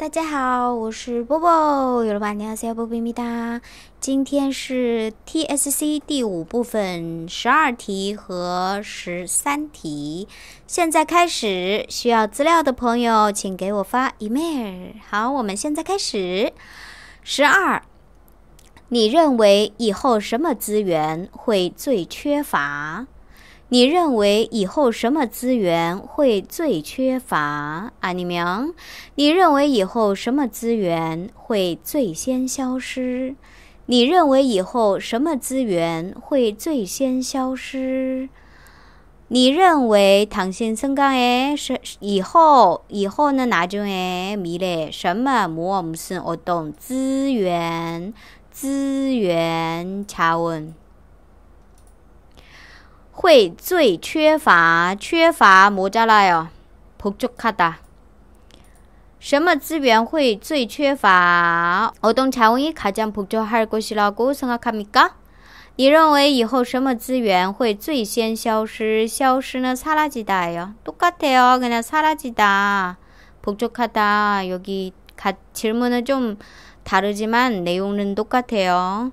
大家好，我是波波，有了吧？你好，小波波咪哒。今天是 TSC 第五部分十二题和十三题，现在开始。需要资料的朋友，请给我发 email。好，我们现在开始。十二，你认为以后什么资源会最缺乏？你认为以后什么资源会最缺乏啊？你娘，你认为以后什么资源会最先消失？你认为以后什么资源会最先消失？你认为唐先生讲诶是以后以后呢哪种诶没了？什么莫我们是活动资源资源恰稳？会最缺乏缺乏 모자라요. 부족하다. 什么资源会最缺乏 어떤 자원이 가장 부족할 것이라고 생각합니까? 你认为以后什么资源会最先消失？消失는 사라지다예요. 똑같아요. 그냥 사라지다. 부족하다. 여기 가, 질문은 좀 다르지만 내용은 똑같아요.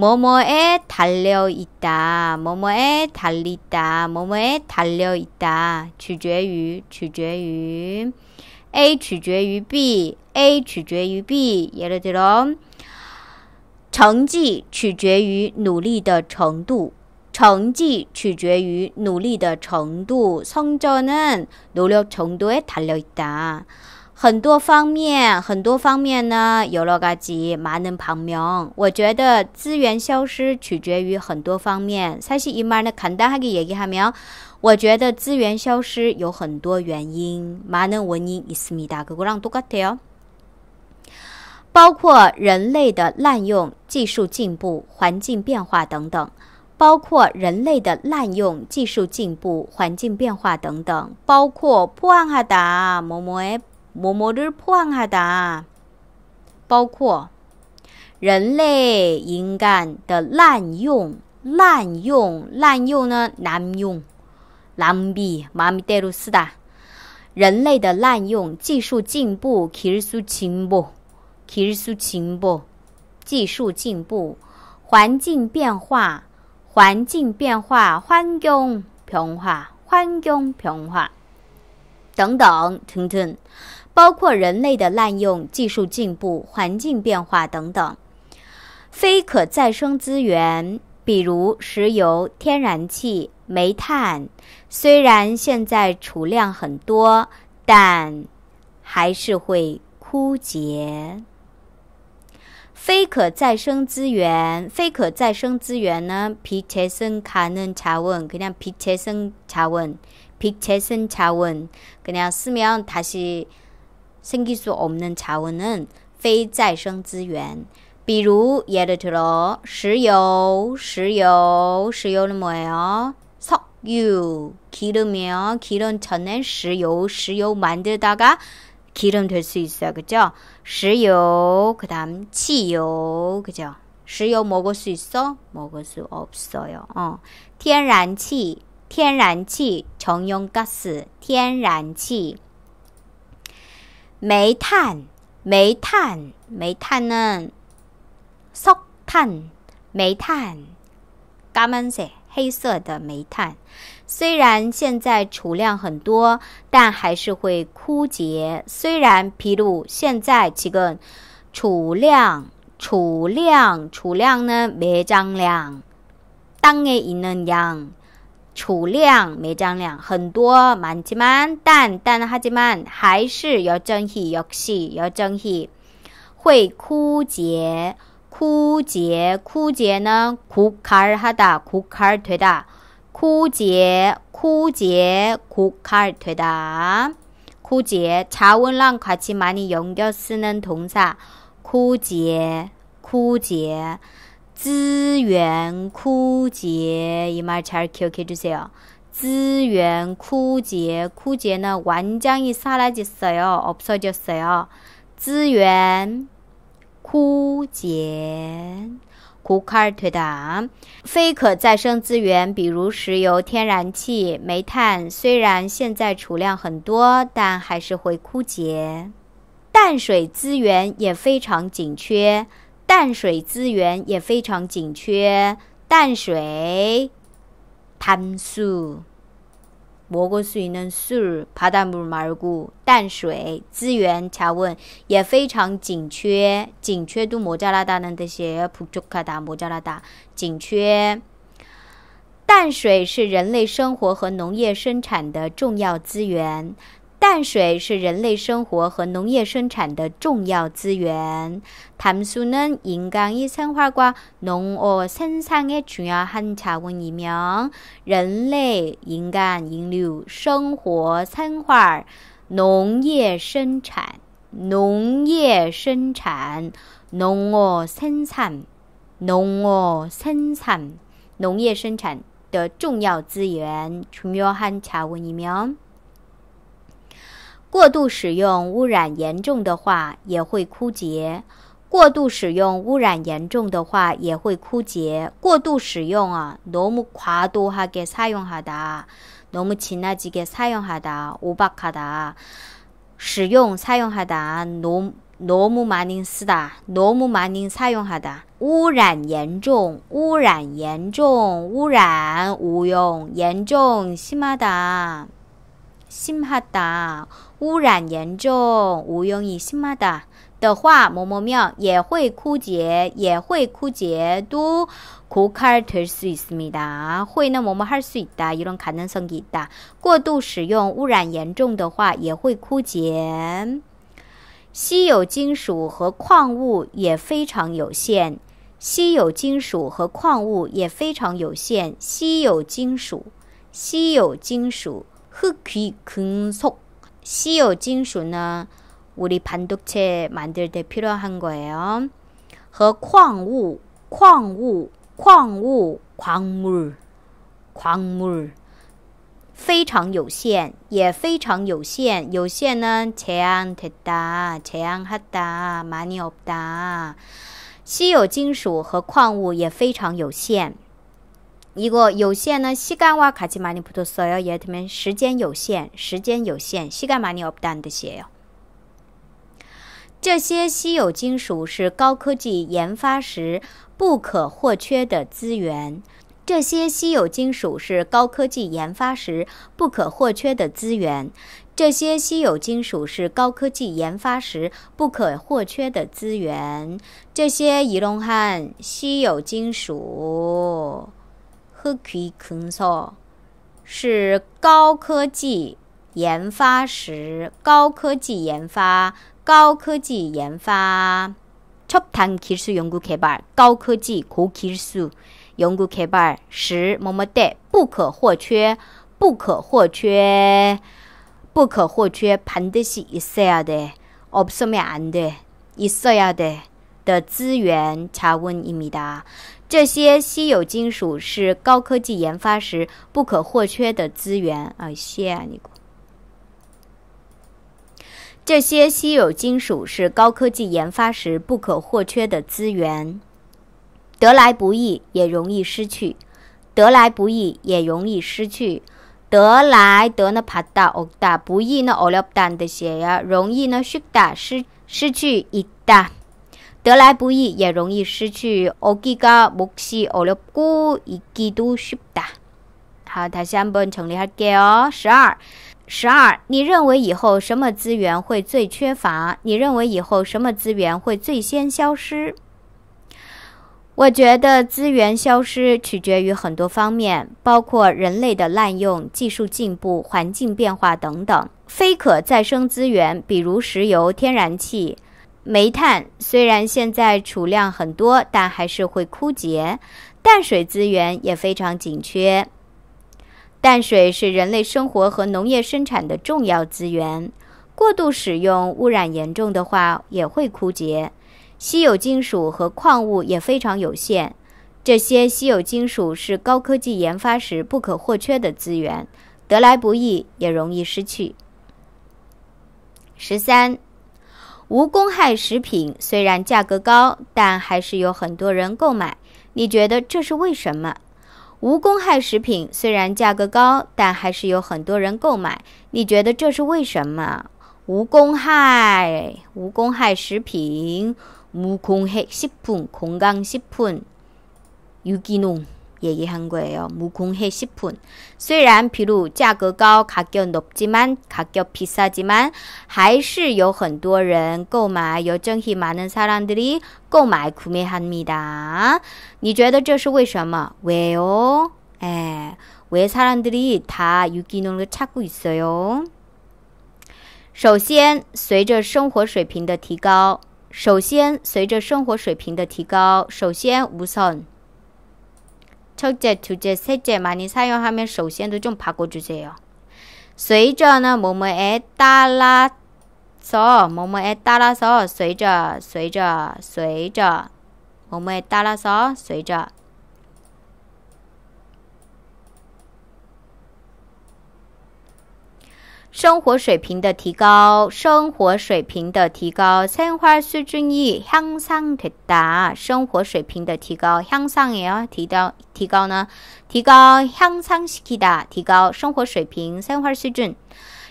뭐뭐에 달려 있다. 뭐뭐에 달리다. 뭐뭐에 달려 있다. 取决于,取决于. A 取决于 B. A 取决于 B. 예를 들어 成绩取决于努力的程度. 정지 取决于努力的程度. 성전은 노력 정도에 달려 있다. 很多方面，很多方面呢，有了个几马能旁明？我觉得资源消失取决于很多方面。才是伊妈呢，看到那个얘기没有？我觉得资源消失有很多原因，嘛能问因意思咪大？个个啷多个睇哦？包括人类的滥用、技术进步、环境变化等等，包括人类的滥用、技术进步、环境变化等等，包括破案哈达么么诶？么么的破坏的，包括人类应该的滥用、滥用、滥用呢？滥用、滥用，妈咪得路是的。人类的滥用，技术进步，技术进步，技术进步，环境变化，环境变化，环境变化，环境变化，等等，等等。包括人类的滥用、技术进步、环境变化等等。非可再生资源，比如石油、天然气、煤炭，虽然现在储量很多，但还是会枯竭。非可再生资源，非可再生资源呢？p 可再生资源呢？非可再生资源呢？非可再 p 资源呢？非可再生资源呢？非可 생길 수 없는 자원은 非再生资源. 비루 예를 들어 石油,石油,石油는 뭐예요? 석유, 기름이요. 기름 전에 石油,石油 만들다가 기름 될 수 있어요. 그죠? 石油,그 다음 汽油, 그죠? 石油 먹을 수 있어? 먹을 수 없어요. 어. 天然气,天然气,정용가스天然气. 煤炭，煤炭，煤炭呢？烧炭，煤炭，加门色黑色的煤炭。虽然现在储量很多，但还是会枯竭。虽然披露现在这个储量，储量，储量呢没涨量，当然也能涨。储量, 매장량, 很多, 많지만, 단, 단, 하지만, 还是, 여전히, 역시, 여전히, 会枯竭, 쿠제, 쿠제는 고갈하다, 고갈되다. 쿠제, 쿠제, 고갈되다. 쿠제, 자원랑 같이 많이 연결 쓰는 동사. 쿠제, 쿠제. 资源枯竭，이마차 QK 주세 요。 资源枯竭，枯竭呢，완장이사라졌어 요， 없어졌어 요。 资源枯竭，고칼대 단。 非可再生资源，比如石油、天然气、煤炭，虽然现在储量很多，但还是会枯竭。淡水资源也非常紧缺。淡水资源也非常紧缺。淡水、碳素、蘑菇水呢素、爬达木马尔古，淡水资源恰问也非常紧缺，紧缺度摩加拉达呢这些普朱卡达摩加拉达紧缺。淡水是人类生活和农业生产的重要资源。淡水是人类生活和农业生产的重要资源。他们说呢，应该以生活瓜、农业生产的，主要含恰温一名。人类应该引流生活、生活农业生产、农业生产、农业生产、农业生产，农业生产的重要资源，主要含恰温一名。过度使用污染严重的话也会枯竭。过度使用污染严重的话也会枯竭。过度使用啊，너무과도하게사용하 다， 너무지나치게사용하 다， 오버하 다， 使用，사용하 다， 너무너무많이쓰 다， 너무많이사용하 다， 污染严重，污染严重，污染，오 용， 严重，심하 다， 심하 다。 污染严重，无用以什马达的话，某某庙也会枯竭，也会枯竭都苦卡尔水什么的会那某某哈尔水的伊隆卡能送给的过度使用，污染严重的话也会枯竭。稀有金属和矿物也非常有限，稀有金属和矿物也非常有限。稀有金属，稀有金属，黑奎肯索。稀有 金属는 우리 반도체 만들 때 필요한 거예요. 和矿物,矿物,矿物, 광물, 광물. 非常有限,也非常有限.有限은 제한됐다, 제한하다, 많이 없다. 稀有金属和矿物也非常有限。一个有限呢？西干哇卡起嘛尼普多色哟，也他们时间有限，时间有限，西干嘛尼也不懂得些哟。这些稀有金属是高科技研发时不可或缺的资源。这些稀有金属是高科技研发时不可或缺的资源。这些稀有金属是高科技研发时不可或缺的资源。这些移动汉稀有金属。核聚变是高科技研发时，高科技研发、高科技研发、核弹技高科技技术研究开发时么么的不可或缺、不可或缺、不可或缺，盘得是一色的，我不什么安的，一色的的资源、资源입니 다。 这些稀有金属是高科技研发时不可或缺的资源。啊，谢尼你。这些稀有金属是高科技研发时不可或缺的资源，得来不易，也容易失去。得来不易，也容易失去。得来得呢帕达欧达，不易呢欧了丹的些呀，容易呢须达失失去一大。得来不易，也容易失去。얻기가목시어렵고이기도쉽 다。 好，다시한번정리할게 요。 十二，十二，你认为以后什么资源会最缺乏？你认为以后什么资源会最先消失？我觉得资源消失取决于很多方面，包括人类的滥用、技术进步、环境变化等等。非可再生资源，比如石油、天然气。煤炭虽然现在储量很多，但还是会枯竭。淡水资源也非常紧缺，淡水是人类生活和农业生产的重要资源，过度使用、污染严重的话也会枯竭。稀有金属和矿物也非常有限，这些稀有金属是高科技研发时不可或缺的资源，得来不易，也容易失去。十三。无公害食品虽然价格高，但还是有很多人购买。你觉得这是为什么？无公害食品虽然价格高，但还是有很多人购买。你觉得这是为什么？无公害，无公害食品，无公害食品，空港食品，有几农。 얘기한 거예요. 무공해 식품. 虽然 비루 价格高 가격 높지만 가격 비싸지만 还是有很多人购买 여전히 많은 사람들이 购买 구매합니다. 你觉得这是为什么? 왜요? 에, 예. 왜 사람들이 다 유기농을 찾고 있어요? 首先,随着生活水平的提高,首先,随着生活水平的提高,首先 우선 첫째, 둘째, 셋째 많이 사용하면首先도 좀 바꿔주세요. 随着는 뭐뭐에 따라서 뭐뭐에 따라서 随着,随着,随着뭐뭐에 따라서 随着生活水平的提高，生活水平的提高，生活水准이향상되 다。 生活水平的提高，향상也要提高提高呢？提高향상시키 다， 提高生活水平，생활수 준。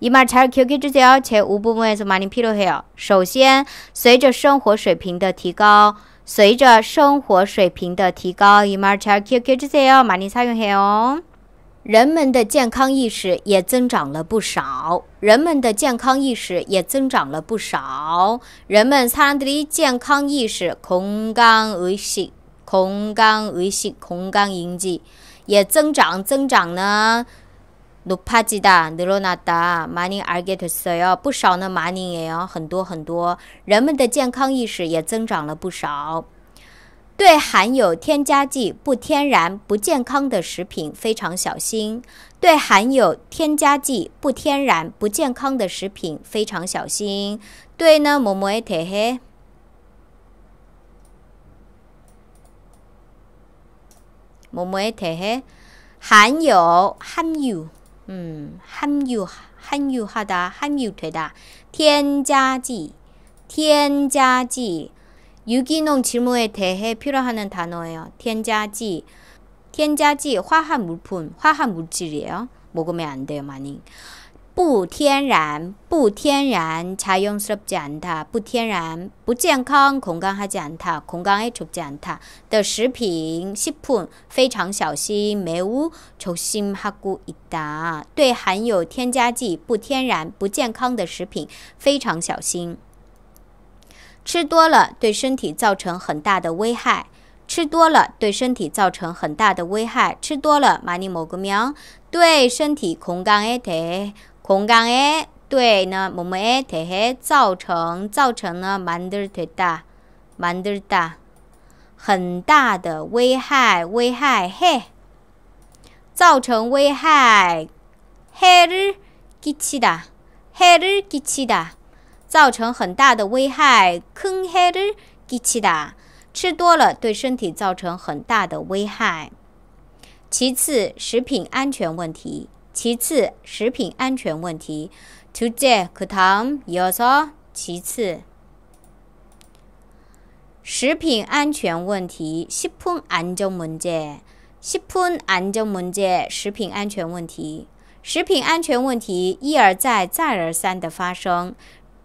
이말잘기억해주세요且无不满足마니필요해 요。 首先，随着生活水平的提高，随着生活水平的提高，이말잘기억해주세요많이사용해 요。 人们的健康意识也增长了不少。人们的健康意识也增长了不少。人们擦兰得里健康意识空刚而新，空刚而新，空刚引起也增长增长呢。努帕吉达尼罗纳达马林阿杰特索尔不少呢，马林也要很多很多。人们的健康意识也增长了不少。对含有添加剂、不天然、不健康的食品非常小心。对含有添加剂、不天然、不健康的食品非常小心。对呢某某诶嘿嘿，么么诶嘿嘿，含有含有嗯含有含有哈达含有腿的添加剂，添加剂。 유기농 질문에 대해 필요하는 단어예요. 添加剂,添加剂 화합 물품, 화합 물질이에요. 먹으면 안 돼요, 많이. 不天然,不天然, 자연스럽지 않다, 不天然,不健康, 건강하지 않다, 건강에 좋지 않다, 的食品, 식품, 非常小心, 매우 조심하고 있다, 对含有添加剂,不天然,不健康的食品,非常小心.吃多了对身体造成很大的危害，吃多了对身体造成很大的危害，吃多了马尼某个苗对身体空刚诶忒空刚诶对呢某某诶忒嘿造成造成呢蛮得忒大蛮得大很大的危害危害嘿造成危害嘿嘞气气哒嘿嘞气气哒。造成很大的危害，坑害的给吃哒，吃多了对身体造成很大的危害。其次，食品安全问题。其次，食品安全问题。To the cotton, also 其次，食品安全问题，食品安全问题，食品安全问题，食品安全问题一而再，再而三的发生。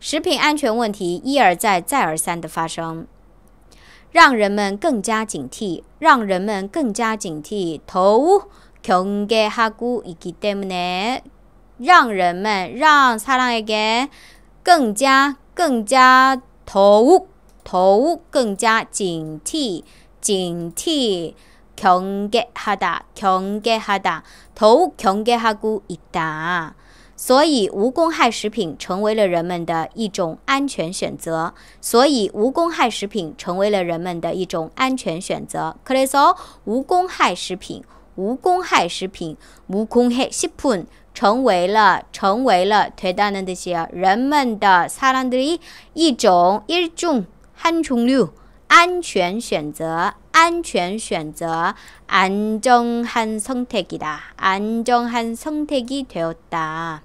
食品安全问题一而再、再而三的发生，让人们更加警惕，让人们更加警惕，让人们让擦浪一个更加更加头兀头兀更加警惕警惕，穷戒哈达穷戒哈达头兀警戒哈古一达。所以无公害食品成为了人们的一种安全选择。所以无公害食品成为了人们的一种安全选择。그래서无公害食品无公害食品无公害食品成为了成为了台湾的那些人们的灿烂的一一种一种很主流安全选择安全选择안정한선택이다안정한선택이되었다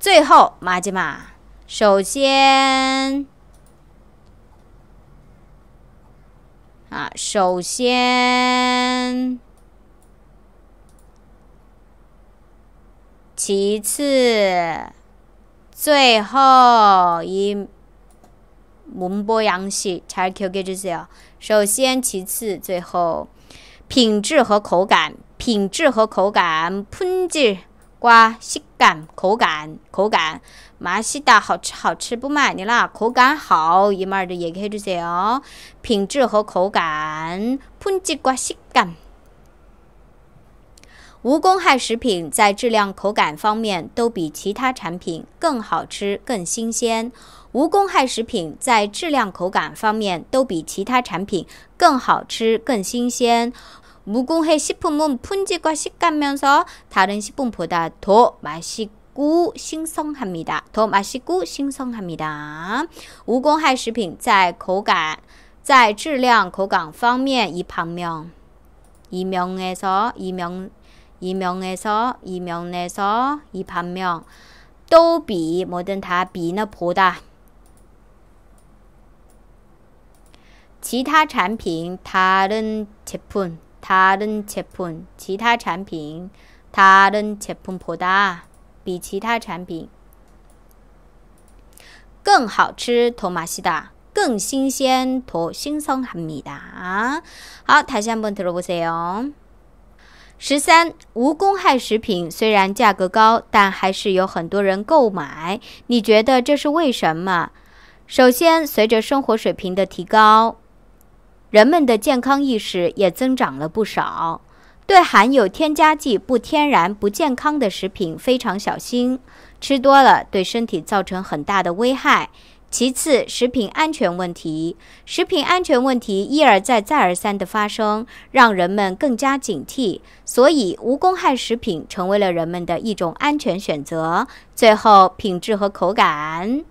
最后，马吉玛首先啊，首先其次最后，一文波洋喜才 q 合格首。先，其次，最后，品质和口感，品质和口感，喷剂。瓜口感、口感、口感，马西达好吃、好吃，不买你啦。口感好，姨妈的也可以注册哦。品质和口感，喷鸡瓜口感。无公害食品在质量、口感方面都比其他产品更好吃、更新鲜。无公害食品在质量、口感方面都比其他产品更好吃、更新鲜。 무공해 식품은 품질과 식감면서 다른 식품보다 더 맛있고 신성합니다. 더 맛있고 신성합니다. 무공해 식품 在口感在质量口感方面이방면 이명에서 이명 이명에서 이명에서 이 방면, 또비 뭐든 다 비나 보다 其他产品 다른 제품 他른제품其他产品，他人吃喷葡萄比其他产品更好吃，多玛西哒，更新鲜，多清爽哈密哒。好，台下朋友听罗不色样。十三，无公害食品虽然价格高，但还是有很多人购买。你觉得这是为什么？首先，随着生活水平的提高。人们的健康意识也增长了不少，对含有添加剂、不天然、不健康的食品非常小心，吃多了对身体造成很大的危害。其次，食品安全问题，食品安全问题一而再、再而三的发生，让人们更加警惕，所以无公害食品成为了人们的一种安全选择。最后，品质和口感。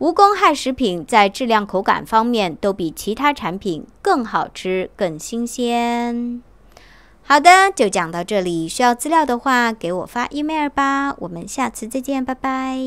无公害食品在质量、口感方面都比其他产品更好吃、更新鲜。好的，就讲到这里。需要资料的话，给我发 email 吧。我们下次再见，拜拜。